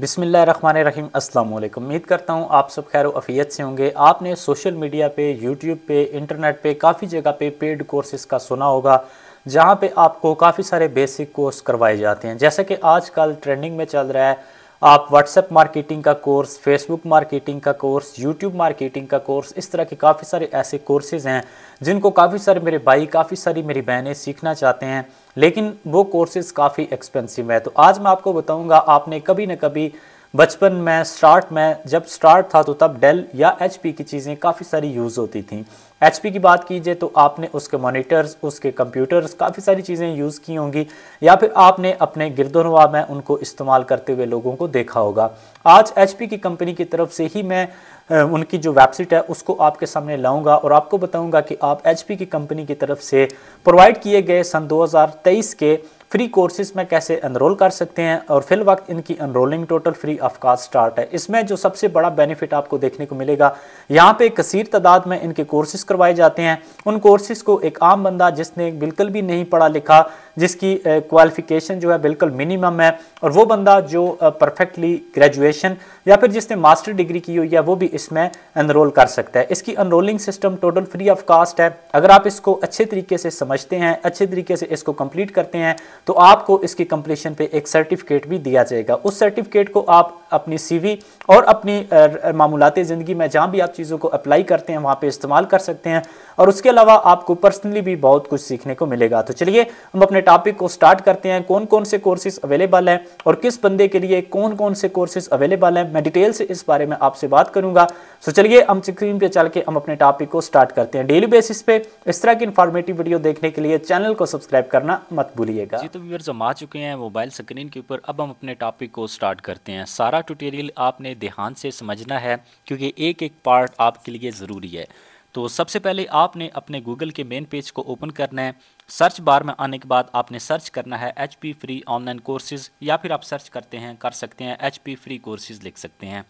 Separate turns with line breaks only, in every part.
बिसमीम् अल्लाम उम्मीद करता हूँ आप सब खैर अफियत से होंगे आपने सोशल मीडिया पे यूट्यूब पे इंटरनेट पे काफ़ी जगह पे पेड कोर्सेज़ का सुना होगा जहाँ पे आपको काफ़ी सारे बेसिक कोर्स करवाए जाते हैं जैसे कि आजकल ट्रेंडिंग में चल रहा है आप व्हाट्सएप मार्केटिंग का कोर्स फेसबुक मार्केटिंग का कोर्स यूट्यूब मार्केटिंग का कोर्स इस तरह के काफ़ी सारे ऐसे कोर्सेज़ हैं जिनको काफ़ी सारे मेरे भाई काफ़ी सारी मेरी बहनें सीखना चाहते हैं लेकिन वो कोर्सेज़ काफ़ी एक्सपेंसिव है तो आज मैं आपको बताऊंगा आपने कभी ना कभी बचपन में स्टार्ट में जब स्टार्ट था तो तब डेल या एच की चीज़ें काफ़ी सारी यूज़ होती थी एच की बात कीजिए तो आपने उसके मोनिटर्स उसके कंप्यूटर्स काफ़ी सारी चीज़ें यूज़ की होंगी या फिर आपने अपने गिरदोनवा में उनको इस्तेमाल करते हुए लोगों को देखा होगा आज एच की कंपनी की तरफ से ही मैं उनकी जो वेबसाइट है उसको आपके सामने लाऊंगा और आपको बताऊंगा कि आप एच की कंपनी की तरफ से प्रोवाइड किए गए सन 2023 के फ्री कोर्सेज में कैसे अनरोल कर सकते हैं और फिल वक्त इनकी enrolling total free of cost start है इसमें जो सबसे बड़ा बेनिफिट आपको देखने को मिलेगा यहाँ पे कसीर तादाद में इनके कोर्सेज करवाए जाते हैं उन कोर्सेज को एक आम बंदा जिसने बिल्कुल भी नहीं पढ़ा लिखा जिसकी क्वालिफिकेशन जो है बिल्कुल मिनिमम है और वो बंदा जो परफेक्टली ग्रेजुएशन या फिर जिसने मास्टर डिग्री की हुई है वो भी इसमें एनरोल कर सकता है इसकी enrolling system total free of cost है अगर आप इसको अच्छे तरीके से समझते हैं अच्छे तरीके से इसको कंप्लीट करते हैं तो आपको इसकी कंप्लीशन पे एक सर्टिफिकेट भी दिया जाएगा उस सर्टिफिकेट को आप अपनी सी और अपनी मामूलती ज़िंदगी में जहाँ भी आप चीज़ों को अप्लाई करते हैं वहाँ पर इस्तेमाल कर सकते हैं और उसके अलावा आपको पर्सनली भी बहुत कुछ सीखने को मिलेगा तो चलिए हम अपने टॉपिक को स्टार्ट करते हैं कौन कौन से कोर्सेज अवेलेबल हैं और किस बंदे के लिए कौन कौन से कोर्सेज अवेलेबल हैं मैं डिटेल से इस बारे में आपसे बात करूंगा सो चलिए हम स्क्रीन पे चल के हम अपने टॉपिक को स्टार्ट करते हैं डेली बेसिस पे इस तरह की इन्फॉर्मेटिव वीडियो देखने के लिए चैनल को सब्सक्राइब करना मत भूलिएगा जी तो व्यूअर्स हम आ चुके हैं मोबाइल स्क्रीन के ऊपर अब हम अपने टॉपिक को स्टार्ट करते हैं सारा ट्यूटोरियल आपने ध्यान से समझना है क्योंकि एक एक पार्ट आपके लिए ज़रूरी है तो सबसे पहले आपने अपने गूगल के मेन पेज को ओपन करना है सर्च बार में आने के बाद आपने सर्च करना है H P free online courses या फिर आप सर्च करते हैं कर सकते हैं एच पी फ्री कोर्सेज़ लिख सकते हैं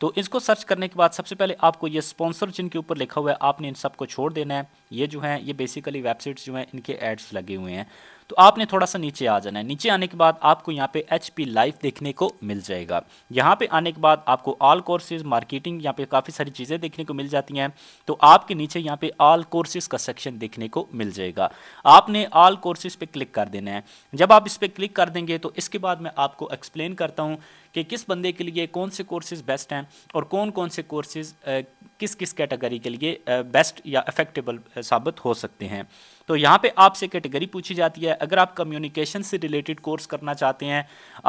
तो इसको सर्च करने के बाद सबसे पहले आपको ये स्पॉन्सर जिनके ऊपर लिखा हुआ है आपने इन सबको छोड़ देना है ये जो है ये बेसिकली वेबसाइट्स जो हैं इनके एड्स लगे हुए हैं तो आपने थोड़ा सा नीचे आ जाना है नीचे आने के बाद आपको यहाँ पे एच पी लाइफ देखने को मिल जाएगा यहाँ पे आने के बाद आपको ऑल कोर्सेज मार्केटिंग यहाँ पे काफ़ी सारी चीज़ें देखने को मिल जाती हैं तो आपके नीचे यहाँ पे ऑल कोर्सेज का सेक्शन देखने को मिल जाएगा आपने ऑल कोर्सेज पे क्लिक कर देना है जब आप इस पर क्लिक कर देंगे तो इसके बाद मैं आपको एक्सप्लेन करता हूँ कि किस बंदे के लिए कौन से कोर्सेज बेस्ट हैं और कौन कौन से कोर्सेज किस किस कैटेगरी के लिए बेस्ट या इफेक्टेबल साबित हो सकते हैं तो यहाँ पे आपसे कैटेगरी पूछी जाती है अगर आप कम्युनिकेशन से रिलेटेड कोर्स करना चाहते हैं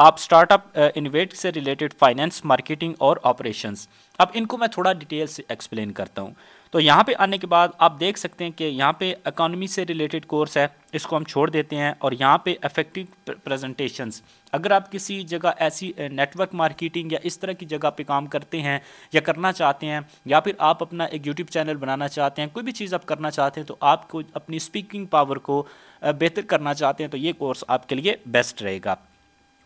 आप स्टार्टअप इन्वेट uh, से रिलेटेड फाइनेंस मार्केटिंग और ऑपरेशंस अब इनको मैं थोड़ा डिटेल से एक्सप्लेन करता हूँ तो यहाँ पे आने के बाद आप देख सकते हैं कि यहाँ पे इकोनॉमी से रिलेटेड कोर्स है इसको हम छोड़ देते हैं और यहाँ पे इफेक्टिव प्रेजेंटेशंस अगर आप किसी जगह ऐसी नेटवर्क मार्केटिंग या इस तरह की जगह पे काम करते हैं या करना चाहते हैं या फिर आप अपना एक यूट्यूब चैनल बनाना चाहते हैं कोई भी चीज़ आप करना चाहते हैं तो आपको अपनी स्पीकिंग पावर को बेहतर करना चाहते हैं तो ये कोर्स आपके लिए बेस्ट रहेगा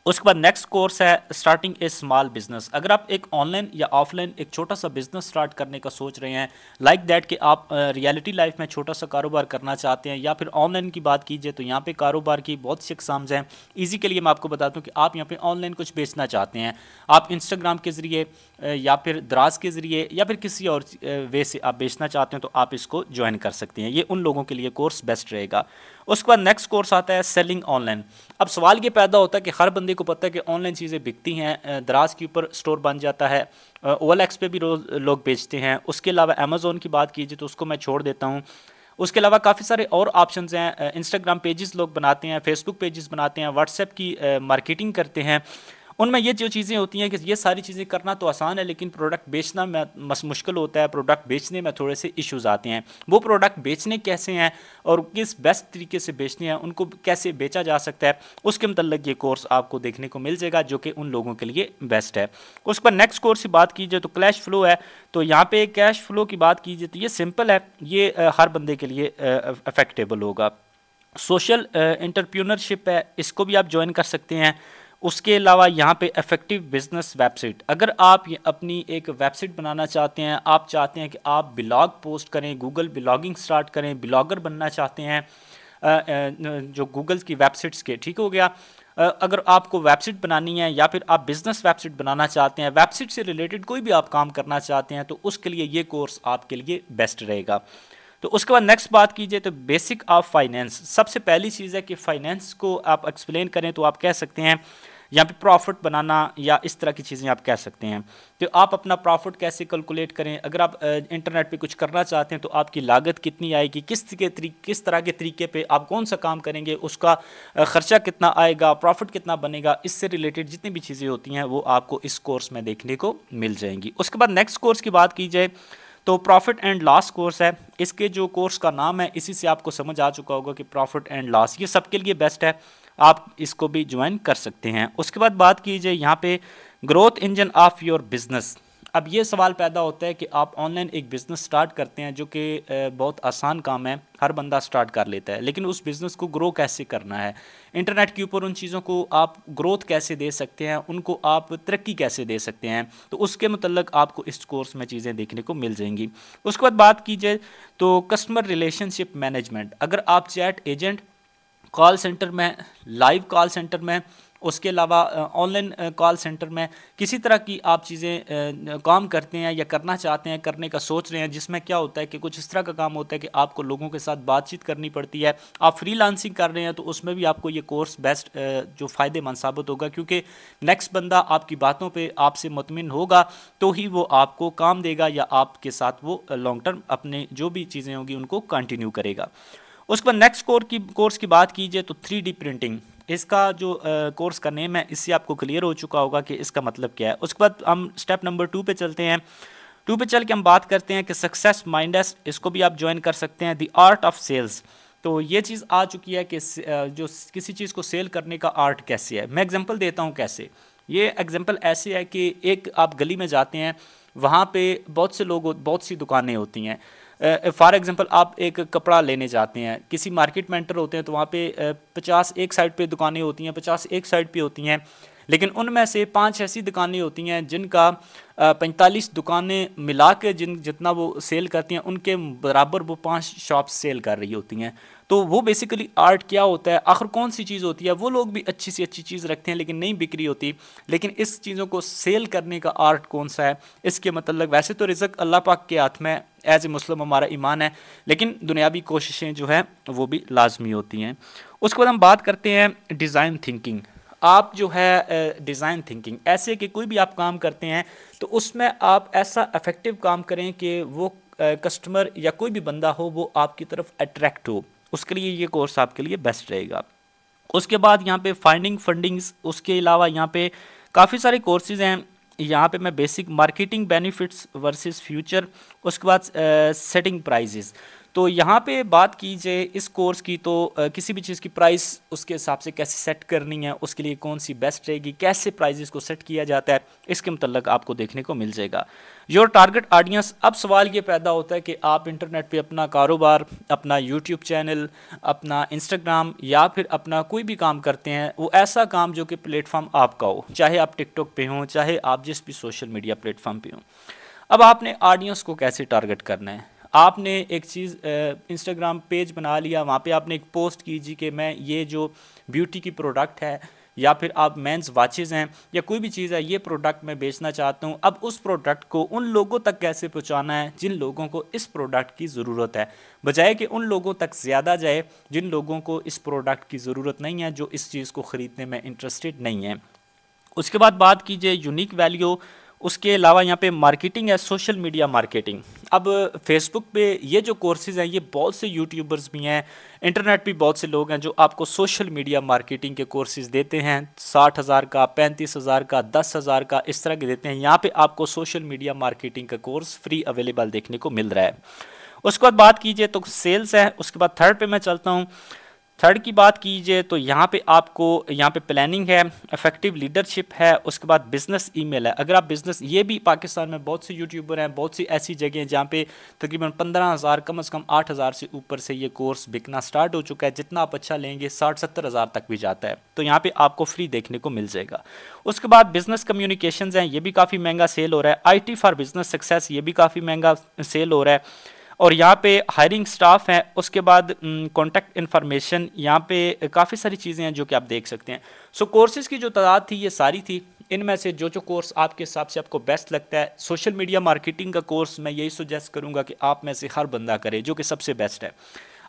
उसके बाद नेक्स्ट कोर्स है स्टार्टिंग ए स्मॉल बिजनेस अगर आप एक ऑनलाइन या ऑफलाइन एक छोटा सा बिजनेस स्टार्ट करने का सोच रहे हैं लाइक like दैट कि आप रियलिटी लाइफ में छोटा सा कारोबार करना चाहते हैं या फिर ऑनलाइन की बात कीजिए तो यहाँ पे कारोबार की बहुत सी एक्साम्स हैं इजी के लिए मैं आपको बताता हूँ कि आप यहाँ पर ऑनलाइन कुछ बेचना चाहते हैं आप इंस्टाग्राम के ज़रिए या फिर दराज के ज़रिए या फिर किसी और वे से आप बेचना चाहते हैं तो आप इसको ज्वाइन कर सकते हैं ये उन लोगों के लिए कोर्स बेस्ट रहेगा उसके बाद नेक्स्ट कोर्स आता है सेलिंग ऑनलाइन अब सवाल ये पैदा होता है कि हर बंदे को पता है कि ऑनलाइन चीज़ें बिकती हैं दराज के ऊपर स्टोर बन जाता है ओल एक्स पे भी रोज लोग बेचते हैं उसके अलावा अमेज़ोन की बात कीजिए तो उसको मैं छोड़ देता हूँ उसके अलावा काफ़ी सारे और ऑप्शन हैं इंस्टाग्राम पेजेस लोग बनाते हैं फेसबुक पेजेस बनाते हैं व्हाट्सएप की मार्केटिंग करते हैं उनमें ये जो चीज़ें होती हैं कि ये सारी चीज़ें करना तो आसान है लेकिन प्रोडक्ट बेचना में मुश्किल होता है प्रोडक्ट बेचने में थोड़े से इश्यूज आते हैं वो प्रोडक्ट बेचने कैसे हैं और किस बेस्ट तरीके से बेचने हैं उनको कैसे बेचा जा सकता है उसके मतलब ये कोर्स आपको देखने को मिल जाएगा जो कि उन लोगों के लिए बेस्ट है उस पर नेक्स्ट कोर्स की बात कीजिए तो क्लैश फ्लो है तो यहाँ पे कैश फ्लो की बात कीजिए तो ये सिंपल है ये हर बंदे के लिए अफेक्टेबल होगा सोशल इंटरप्रीनरशिप है इसको भी आप ज्वाइन कर सकते हैं उसके अलावा यहाँ पे इफेक्टिव बिजनेस वेबसाइट अगर आप अपनी एक वेबसाइट बनाना चाहते हैं आप चाहते हैं कि आप ब्लॉग पोस्ट करें गूगल ब्लॉगिंग स्टार्ट करें ब्लॉगर बनना चाहते हैं जो गूगल की वेबसाइट्स के ठीक हो गया अगर आपको वेबसाइट बनानी है या फिर आप बिज़नेस वेबसाइट बनाना चाहते हैं वेबसाइट से रिलेटेड कोई भी आप काम करना चाहते हैं तो उसके लिए ये कोर्स आपके लिए बेस्ट रहेगा तो उसके बाद नेक्स्ट बात कीजिए तो बेसिक ऑफ फाइनेंस सबसे पहली चीज़ है कि फाइनेंस को आप एक्सप्लेन करें तो आप कह सकते हैं यहाँ पे प्रॉफिट बनाना या इस तरह की चीज़ें आप कह सकते हैं तो आप अपना प्रॉफिट कैसे कैलकुलेट करें अगर आप इंटरनेट पे कुछ करना चाहते हैं तो आपकी लागत कितनी आएगी किस के किस तरह के तरीके पे आप कौन सा काम करेंगे उसका ख़र्चा कितना आएगा प्रॉफिट कितना बनेगा इससे रिलेटेड जितनी भी चीज़ें होती हैं वो आपको इस कोर्स में देखने को मिल जाएंगी उसके बाद नेक्स्ट कोर्स की बात की जाए तो प्रॉफिट एंड लॉस कोर्स है इसके जो कोर्स का नाम है इसी से आपको समझ आ चुका होगा कि प्रॉफिट एंड लॉस ये सबके लिए बेस्ट है आप इसको भी ज्वाइन कर सकते हैं उसके बाद बात कीजिए यहाँ पे growth engine of your business अब ये सवाल पैदा होता है कि आप ऑनलाइन एक बिज़नेस स्टार्ट करते हैं जो कि बहुत आसान काम है हर बंदा स्टार्ट कर लेता है लेकिन उस बिज़नेस को ग्रो कैसे करना है इंटरनेट के ऊपर उन चीज़ों को आप ग्रोथ कैसे दे सकते हैं उनको आप तरक्की कैसे दे सकते हैं तो उसके मतलब आपको इस कोर्स में चीज़ें देखने को मिल जाएंगी उसके बाद बात की जाए तो कस्टमर रिलेशनशिप मैनेजमेंट अगर आप चैट एजेंट कॉल सेंटर में लाइव कॉल सेंटर में उसके अलावा ऑनलाइन कॉल सेंटर में किसी तरह की आप चीज़ें काम करते हैं या करना चाहते हैं करने का सोच रहे हैं जिसमें क्या होता है कि कुछ इस तरह का काम होता है कि आपको लोगों के साथ बातचीत करनी पड़ती है आप फ्रीलांसिंग कर रहे हैं तो उसमें भी आपको ये कोर्स बेस्ट जो फ़ायदेमंद साबित होगा क्योंकि नेक्स्ट बंदा आपकी बातों पर आपसे मुतमिन होगा तो ही वो आपको काम देगा या आपके साथ वो लॉन्ग टर्म अपने जो भी चीज़ें होंगी उनको कंटिन्यू करेगा उसके बाद नेक्स्ट की कोर्स की बात कीजिए तो थ्री प्रिंटिंग इसका जो कोर्स का नेम है इससे आपको क्लियर हो चुका होगा कि इसका मतलब क्या है उसके बाद हम स्टेप नंबर टू पे चलते हैं टू पे चल के हम बात करते हैं कि सक्सेस माइंडस इसको भी आप ज्वाइन कर सकते हैं दी आर्ट ऑफ सेल्स तो ये चीज़ आ चुकी है कि जो किसी चीज़ को सेल करने का आर्ट कैसे है मैं एग्जाम्पल देता हूँ कैसे ये एग्ज़ाम्पल ऐसे है कि एक आप गली में जाते हैं वहाँ पे बहुत से लोग बहुत सी दुकानें होती हैं फॉर एग्जांपल आप एक कपड़ा लेने जाते हैं किसी मार्केट में एंटर होते हैं तो वहाँ पे पचास एक साइड पे दुकानें होती हैं पचास एक साइड पे होती हैं लेकिन उनमें से पांच ऐसी दुकानें होती हैं जिनका पैंतालीस दुकानें मिला के जिन जितना वो सेल करती हैं उनके बराबर वो पांच शॉप सेल कर रही होती हैं तो वो बेसिकली आर्ट क्या होता है आखिर कौन सी चीज़ होती है वो लोग भी अच्छी सी अच्छी चीज़ रखते हैं लेकिन नहीं बिक्री होती लेकिन इस चीज़ों को सेल करने का आर्ट कौन सा है इसके मतलब वैसे तो रिजक अल्लाह पाक के हाथ में एज ए मुस्लिम हमारा ईमान है लेकिन दुनियावी कोशिशें जो है वो भी लाजमी होती हैं उसके बाद हम बात करते हैं डिज़ाइन थिंकिंग आप जो है डिज़ाइन थिंकिंग ऐसे कि कोई भी आप काम करते हैं तो उसमें आप ऐसा इफ़ेक्टिव काम करें कि वो कस्टमर या कोई भी बंदा हो वो आपकी तरफ अट्रैक्ट हो उसके लिए ये कोर्स आपके लिए बेस्ट रहेगा उसके बाद यहाँ पे फाइंडिंग फंडिंग्स उसके अलावा यहाँ पे काफ़ी सारे कोर्सेज़ हैं यहाँ पे मैं basic marketing benefits versus future उसके बाद सेटिंग प्राइजेस तो यहाँ पे बात कीजिए इस कोर्स की तो किसी भी चीज़ की प्राइस उसके हिसाब से कैसे सेट करनी है उसके लिए कौन सी बेस्ट रहेगी कैसे प्राइजेस को सेट किया जाता है इसके मतलब आपको देखने को मिल जाएगा योर टारगेट ऑडियंस अब सवाल ये पैदा होता है कि आप इंटरनेट पे अपना कारोबार अपना यूट्यूब चैनल अपना इंस्टाग्राम या फिर अपना कोई भी काम करते हैं वो ऐसा काम जो कि प्लेटफॉर्म आपका हो चाहे आप टिकटॉक पे हों चाहे आप जिस भी सोशल मीडिया प्लेटफॉर्म पे हों अब आपने ऑडियंस को कैसे टारगेट करना है आपने एक चीज़ इंस्टाग्राम पेज बना लिया वहाँ पे आपने एक पोस्ट की जी कि मैं ये जो ब्यूटी की प्रोडक्ट है या फिर आप मेंस वाचेज़ हैं या कोई भी चीज़ है ये प्रोडक्ट मैं बेचना चाहता हूँ अब उस प्रोडक्ट को उन लोगों तक कैसे पहुँचाना है जिन लोगों को इस प्रोडक्ट की ज़रूरत है बजाय कि उन लोगों तक ज़्यादा जाए जिन लोगों को इस प्रोडक्ट की ज़रूरत नहीं है जो इस चीज़ को ख़रीदने में इंटरेस्टेड नहीं है उसके बाद बात कीजिए यूनिक वैल्यू उसके अलावा यहाँ पे मार्केटिंग है सोशल मीडिया मार्केटिंग अब फेसबुक पे ये जो कोर्सेज़ हैं ये बहुत से यूट्यूबर्स भी हैं इंटरनेट भी बहुत से लोग हैं जो आपको सोशल मीडिया मार्केटिंग के कोर्सेज़ देते हैं साठ हज़ार का पैंतीस हज़ार का दस हज़ार का इस तरह के देते हैं यहाँ पे आपको सोशल मीडिया मार्केटिंग का कोर्स फ्री अवेलेबल देखने को मिल रहा है उसके बाद बात कीजिए तो सेल्स है उसके बाद थर्ड पर मैं चलता हूँ थर्ड की बात कीजिए तो यहाँ पे आपको यहाँ पे प्लानिंग है इफेक्टिव लीडरशिप है उसके बाद बिजनेस ईमेल है अगर आप बिजनेस ये भी पाकिस्तान में बहुत से यूट्यूबर हैं बहुत सी ऐसी जगह हैं जहाँ पे तकरीबन पंद्रह हज़ार कम अज़ कम आठ हज़ार से ऊपर से ये कोर्स बिकना स्टार्ट हो चुका है जितना आप अच्छा लेंगे साठ सत्तर हज़ार तक भी जाता है तो यहाँ पर आपको फ्री देखने को मिल जाएगा उसके बाद बिजनेस कम्युनिकेशन हैं ये भी काफ़ी महंगा सेल हो रहा है आई फॉर बिजनेस सक्सेस ये भी काफ़ी महंगा सेल हो रहा है और यहाँ पे हायरिंग स्टाफ है उसके बाद कॉन्टैक्ट इन्फॉर्मेशन यहाँ पे काफ़ी सारी चीज़ें हैं जो कि आप देख सकते हैं सो so, कोर्सेज़ की जो तादाद थी ये सारी थी इनमें से जो जो कोर्स आपके हिसाब से आपको बेस्ट लगता है सोशल मीडिया मार्केटिंग का कोर्स मैं यही सुजेस्ट करूँगा कि आप में से हर बंदा करे जो कि सबसे बेस्ट है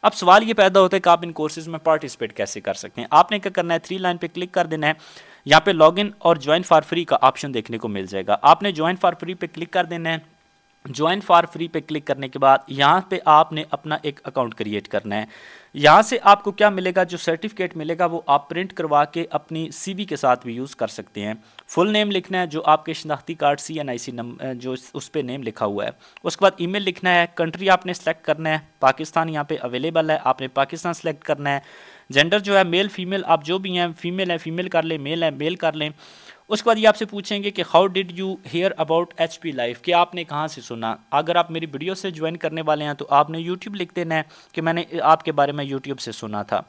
अब सवाल ये पैदा होता है कि आप इन कोर्सेज में पार्टिसिपेट कैसे कर सकते हैं आपने क्या करना है थ्री लाइन पे क्लिक कर देना है यहाँ पे लॉगिन और ज्वाइन फॉर फ्री का ऑप्शन देखने को मिल जाएगा आपने ज्वाइन फॉर फ्री पे क्लिक कर देना है ज्वाइन फॉर फ्री पे क्लिक करने के बाद यहाँ पे आपने अपना एक अकाउंट क्रिएट करना है यहाँ से आपको क्या मिलेगा जो सर्टिफिकेट मिलेगा वो आप प्रिंट करवा के अपनी सीवी के साथ भी यूज़ कर सकते हैं फुल नेम लिखना है जो आपके शनाख्ती card C N I C number जो उस पर नेम लिखा हुआ है उसके बाद ईमेल लिखना है कंट्री आपने सेलेक्ट करना है पाकिस्तान यहाँ पे अवेलेबल है आपने पाकिस्तान सेलेक्ट करना है जेंडर जो है मेल फीमेल आप जो भी हैं फीमेल है फीमेल कर लें मेल है मेल कर लें उसके बाद ये आपसे पूछेंगे कि how did you hear about H P life कि आपने कहाँ से सुना अगर आप मेरी वीडियो से ज्वाइन करने वाले हैं तो आपने यूट्यूब लिख देना है कि मैंने आपके बारे में यूट्यूब से सुना था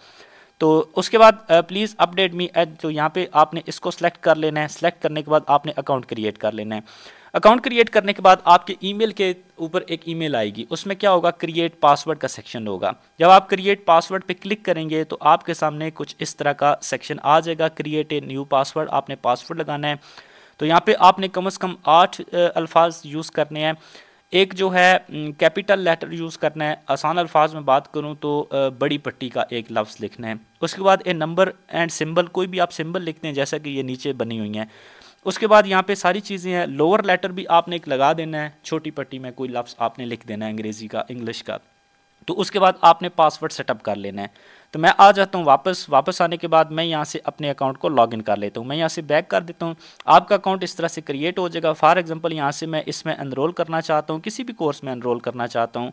तो उसके बाद प्लीज़ अपडेट मी एट तो यहाँ पे आपने इसको सेलेक्ट कर लेना है सेलेक्ट करने के बाद आपने अकाउंट क्रिएट कर लेना है अकाउंट क्रिएट करने के बाद आपके ईमेल के ऊपर एक ईमेल आएगी उसमें क्या होगा क्रिएट पासवर्ड का सेक्शन होगा जब आप क्रिएट पासवर्ड पे क्लिक करेंगे तो आपके सामने कुछ इस तरह का सेक्शन आ जाएगा क्रिएट ए न्यू पासवर्ड आपने पासवर्ड लगाना है तो यहाँ पे आपने कम अज़ कम आठ अल्फाज यूज़ करने हैं एक जो है कैपिटल लेटर यूज़ करना है आसान अल्फाज में बात करूँ तो बड़ी पट्टी का एक लफ्ज़ लिखना है उसके बाद ए नंबर एंड सिंबल कोई भी आप सिंबल लिखते हैं जैसा कि ये नीचे बनी हुई हैं उसके बाद यहाँ पे सारी चीज़ें हैं लोअर लेटर भी आपने एक लगा देना है छोटी पट्टी में कोई लफ्ज़ आपने लिख देना है अंग्रेज़ी का इंग्लिश का तो उसके बाद आपने पासवर्ड सेटअप कर लेना है तो मैं आ जाता हूँ वापस वापस आने के बाद मैं यहाँ से अपने अकाउंट को लॉगिन कर लेता हूँ मैं यहाँ से बैक कर देता हूँ आपका अकाउंट इस तरह से क्रिएट हो जाएगा फॉर एग्जांपल यहाँ से मैं इसमें एनरोल करना चाहता हूँ किसी भी कोर्स में एनरोल करना चाहता हूँ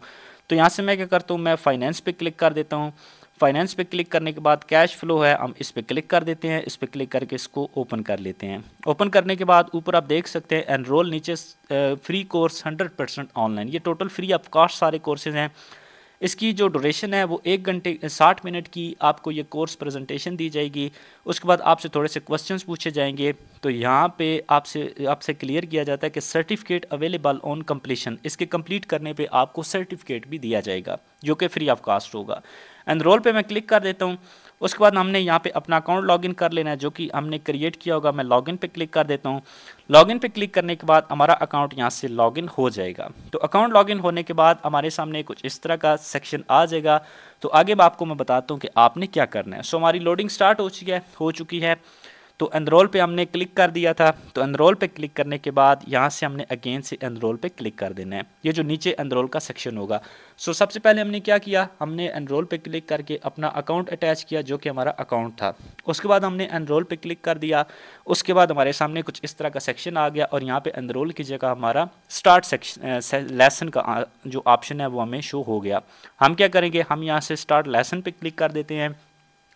तो यहाँ से मैं क्या करता हूँ मैं फाइनेंस पे क्लिक कर देता हूँ फाइनेंस पे क्लिक करने के बाद कैश फ्लो है हम इस पर क्लिक कर देते हैं इस पर क्लिक करके इसको ओपन कर लेते हैं ओपन करने के बाद ऊपर आप देख सकते हैं एनरोल नीचे free course hundred percent online ये टोटल फ्री ऑफ कॉस्ट सारे कोर्सेज हैं इसकी जो ड्यूरेशन है वो एक घंटे साठ मिनट की आपको ये कोर्स प्रेजेंटेशन दी जाएगी उसके बाद आपसे थोड़े से क्वेश्चंस पूछे जाएंगे तो यहाँ पे आपसे आपसे क्लियर किया जाता है कि सर्टिफिकेट अवेलेबल ऑन कम्प्लीशन इसके कंप्लीट करने पे आपको सर्टिफिकेट भी दिया जाएगा जो कि फ्री ऑफ कास्ट होगा एनरोल पे मैं क्लिक कर देता हूँ उसके बाद हमने यहाँ पे अपना अकाउंट लॉगिन कर लेना है जो कि हमने क्रिएट किया होगा मैं लॉगिन पे क्लिक कर देता हूँ लॉगिन पे क्लिक करने के बाद हमारा अकाउंट यहाँ से लॉगिन हो जाएगा तो अकाउंट लॉगिन होने के बाद हमारे सामने कुछ इस तरह का सेक्शन आ जाएगा तो आगे मैं आपको मैं बताता हूँ कि आपने क्या करना है सो हमारी लोडिंग स्टार्ट हो चुकी है हो चुकी है तो एनरोल पे हमने क्लिक कर दिया था तो एनरोल पे क्लिक करने के बाद यहाँ से हमने अगेन से एनरोल पे क्लिक कर देना है ये जो नीचे एनरोल का सेक्शन होगा सो so, सबसे पहले हमने क्या किया हमने एनरोल पे क्लिक करके अपना अकाउंट अटैच किया जो कि हमारा अकाउंट था उसके बाद हमने एनरोल पे क्लिक कर दिया उसके बाद हमारे सामने कुछ इस तरह का सेक्शन आ गया और यहाँ पर एनरोल की जगह हमारा स्टार्ट सेक्शन लेसन का जो ऑप्शन है वो हमें शो हो गया हम क्या करेंगे हम यहाँ से स्टार्ट लेसन पर क्लिक कर देते हैं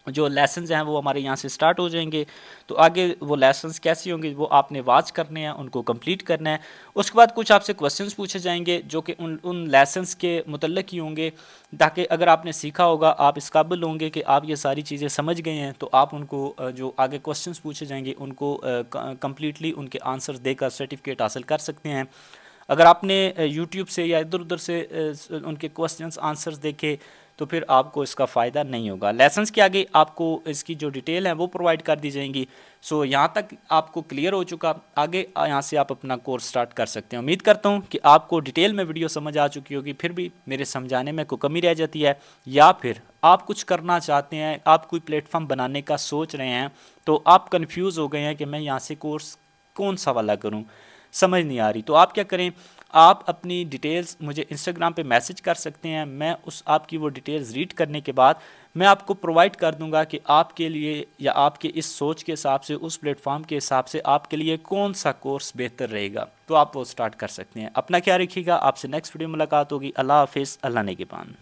जो लेसन हैं वो हमारे यहाँ से स्टार्ट हो जाएंगे तो आगे वो लेसन कैसे होंगे वो आपने वाच करने हैं उनको कंप्लीट करना है उसके बाद कुछ आपसे क्वेश्चंस पूछे जाएंगे जो कि उन उन लेसन के मतलब ही होंगे ताकि अगर आपने सीखा होगा आप इस काबिल होंगे कि आप ये सारी चीज़ें समझ गए हैं तो आप उनको जो आगे क्वेश्चन पूछे जाएंगे उनको कम्प्लीटली उनके आंसर देकर सर्टिफिकेट हासिल कर सकते हैं अगर आपने यूट्यूब से या इधर उधर से उनके क्वेश्चंस आंसर्स देखे तो फिर आपको इसका फ़ायदा नहीं होगा लेसन्स के आगे आपको इसकी जो डिटेल है वो प्रोवाइड कर दी जाएंगी सो यहाँ तक आपको क्लियर हो चुका आगे यहाँ से आप अपना कोर्स स्टार्ट कर सकते हैं उम्मीद करता हूँ कि आपको डिटेल में वीडियो समझ आ चुकी होगी फिर भी मेरे समझाने में कोई कमी रह जाती है या फिर आप कुछ करना चाहते हैं आप कोई प्लेटफॉर्म बनाने का सोच रहे हैं तो आप कन्फ्यूज़ हो गए हैं कि मैं यहाँ से कोर्स कौन सा वाला करूँ समझ नहीं आ रही तो आप क्या करें आप अपनी डिटेल्स मुझे इंस्टाग्राम पे मैसेज कर सकते हैं मैं उस आपकी वो डिटेल्स रीड करने के बाद मैं आपको प्रोवाइड कर दूंगा कि आपके लिए या आपके इस सोच के हिसाब से उस प्लेटफॉर्म के हिसाब से आपके लिए कौन सा कोर्स बेहतर रहेगा तो आप वो स्टार्ट कर सकते हैं अपना क्या रखिएगा आपसे नेक्स्ट वीडियो मुलाकात होगी अल्लाह हाफिज़ अल्लाह ने के पान